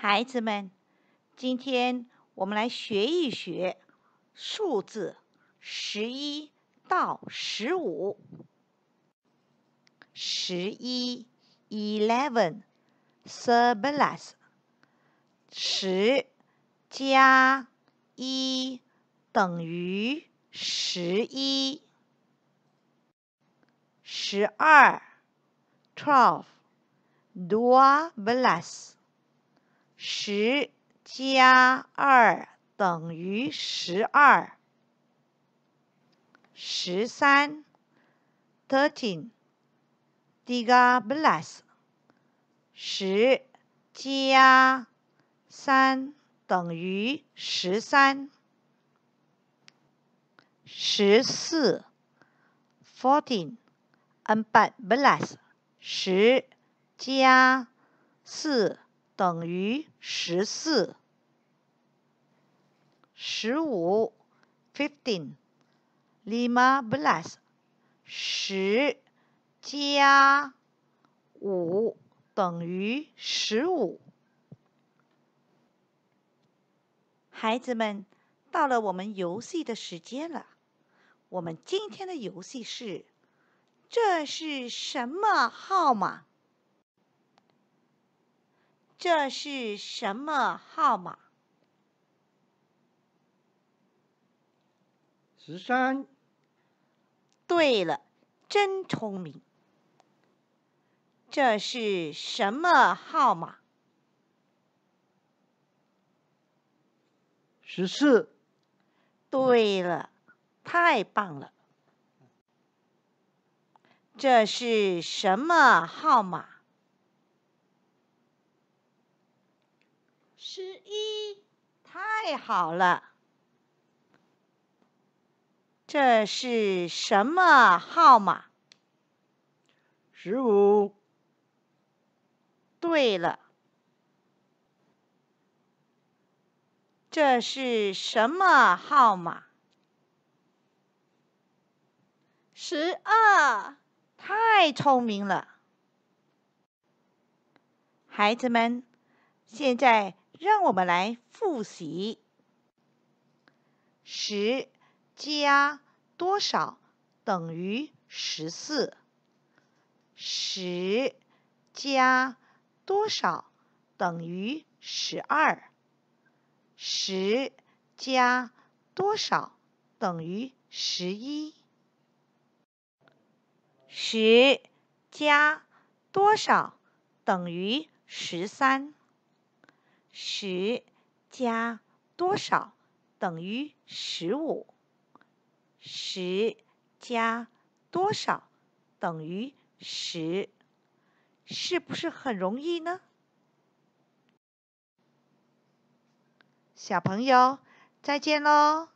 孩子们今天我们来学一学数字十一到十五十一 eleven serve 十加一等于十一十二 twelve double as 十加二等于十二，thirteen. 十三 tiga 加 plus 十加三等于十三，十四，fourteen. 加 plus 十加四。等于十四，十五，fifteen，lima plus，十加五等于十五。孩子们，到了我们游戏的时间了。我们今天的游戏是：这是什么号码？这是什么号码？十三。对了，真聪明。这是什么号码？十四。对了，太棒了。这是什么号码？十一，太好了。这是什么号码？十五。对了，这是什么号码？十二，太聪明了。孩子们，现在。让我们来复习：十加多少等于十四？十加多少等于十二？十加多少等于十一？十加多少等于十三？十加多少等于十五？十加多少等于十？是不是很容易呢？小朋友，再见喽！